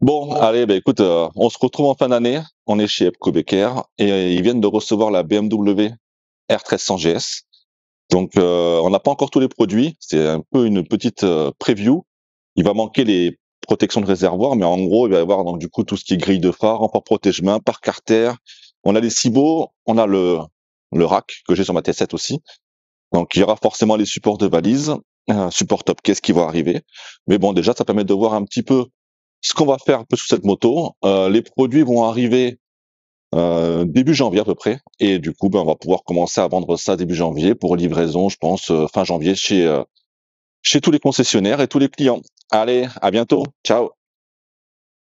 Bon, allez, bah écoute, euh, on se retrouve en fin d'année. On est chez Epco Becker et euh, ils viennent de recevoir la BMW R1300 GS. Donc, euh, on n'a pas encore tous les produits. C'est un peu une petite preview. Il va manquer les protections de réservoir, mais en gros, il va y avoir donc du coup tout ce qui est grille de phare, encore protège-main, par carter. On a les cibots, on a le le rack que j'ai sur ma T7 aussi. Donc, il y aura forcément les supports de valise, support top qu'est-ce qui va arriver. Mais bon, déjà, ça permet de voir un petit peu ce qu'on va faire un peu sous cette moto, euh, les produits vont arriver euh, début janvier à peu près, et du coup, ben, on va pouvoir commencer à vendre ça début janvier pour livraison, je pense, euh, fin janvier chez, chez tous les concessionnaires et tous les clients. Allez, à bientôt, ciao